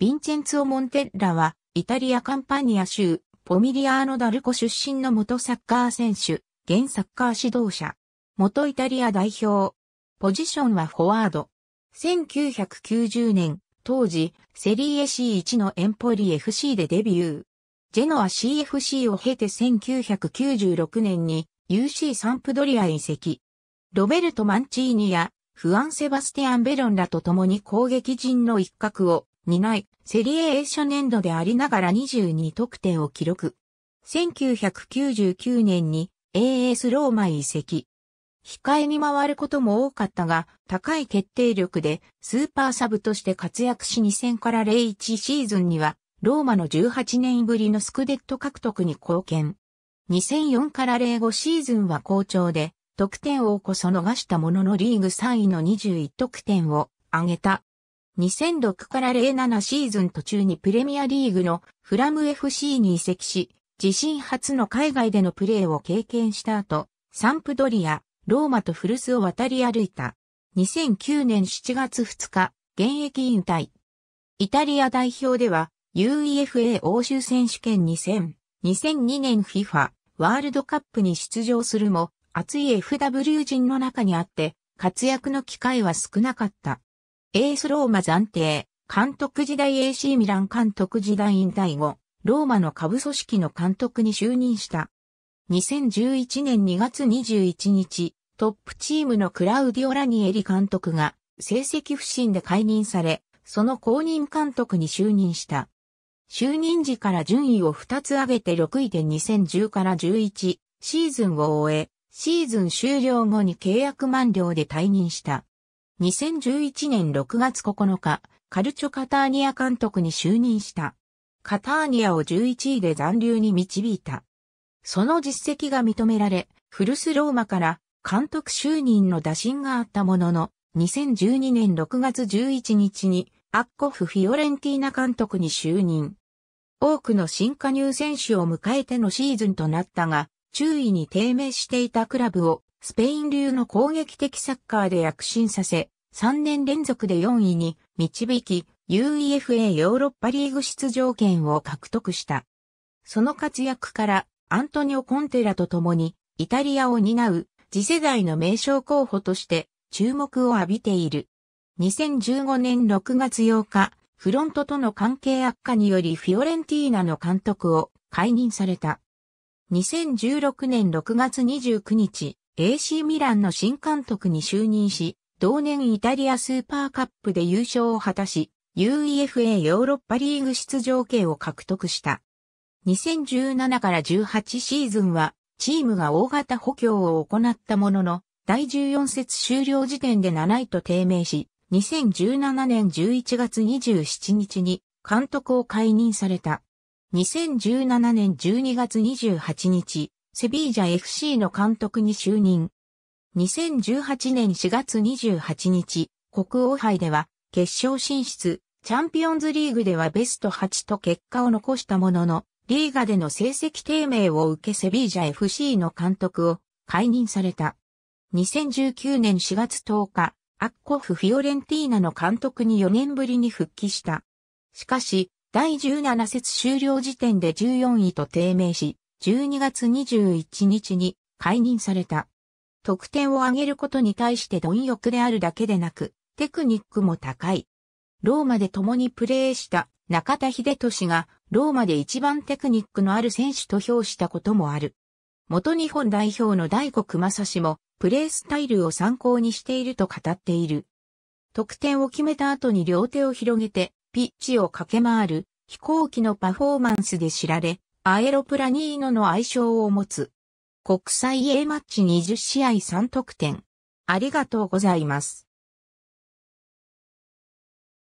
ヴィンチェンツォ・モンテッラは、イタリアカンパニア州、ポミリアーノ・ダルコ出身の元サッカー選手、現サッカー指導者。元イタリア代表。ポジションはフォワード。1990年、当時、セリエ C1 のエンポリ FC でデビュー。ジェノア CFC を経て1996年に UC サンプドリア移籍。ロベルト・マンチーニやフアン・セバスティアン・ベロンらと共に攻撃陣の一角を担い、セリエー初年度でありながら22得点を記録。1999年に AS ローマ移籍。控えに回ることも多かったが、高い決定力でスーパーサブとして活躍し2戦から01シーズンには、ローマの18年ぶりのスクデット獲得に貢献。2004から05シーズンは好調で、得点をこそ逃したもののリーグ3位の21得点を挙げた。2006から07シーズン途中にプレミアリーグのフラム FC に移籍し、自身初の海外でのプレーを経験した後、サンプドリア、ローマとフルスを渡り歩いた。2009年7月2日、現役引退。イタリア代表では、UEFA 欧州選手権2000、2002年 FIFA ワールドカップに出場するも、熱い FW 陣の中にあって、活躍の機会は少なかった。エースローマ暫定、監督時代 AC ミラン監督時代引退後、ローマの下部組織の監督に就任した。2011年2月21日、トップチームのクラウディオ・ラニエリ監督が成績不振で解任され、その後任監督に就任した。就任時から順位を2つ上げて6位で2010から11シーズンを終え、シーズン終了後に契約満了で退任した。2011年6月9日、カルチョ・カターニア監督に就任した。カターニアを11位で残留に導いた。その実績が認められ、フルスローマから監督就任の打診があったものの、2012年6月11日にアッコフ・フィオレンティーナ監督に就任。多くの新加入選手を迎えてのシーズンとなったが、注意に低迷していたクラブをスペイン流の攻撃的サッカーで躍進させ、3年連続で4位に導き、UEFA ヨーロッパリーグ出場権を獲得した。その活躍から、アントニオ・コンテラと共に、イタリアを担う次世代の名称候補として注目を浴びている。2015年6月8日、フロントとの関係悪化によりフィオレンティーナの監督を解任された。2016年6月29日、AC ミランの新監督に就任し、同年イタリアスーパーカップで優勝を果たし、UEFA ヨーロッパリーグ出場権を獲得した。2017から18シーズンは、チームが大型補強を行ったものの、第14節終了時点で7位と低迷し、2017年11月27日に監督を解任された。2017年12月28日、セビージャ FC の監督に就任。2018年4月28日、国王杯では決勝進出、チャンピオンズリーグではベスト8と結果を残したものの、リーガでの成績低迷を受けセビージャ FC の監督を解任された。2019年4月10日、アッコフ・フィオレンティーナの監督に4年ぶりに復帰した。しかし、第17節終了時点で14位と低迷し、12月21日に解任された。得点を上げることに対して貪欲であるだけでなく、テクニックも高い。ローマで共にプレーした中田秀俊がローマで一番テクニックのある選手と評したこともある。元日本代表の大黒正史もプレースタイルを参考にしていると語っている。得点を決めた後に両手を広げてピッチを駆け回る飛行機のパフォーマンスで知られ、アエロプラニーノの愛称を持つ。国際 A マッチ20試合3得点。ありがとうございます。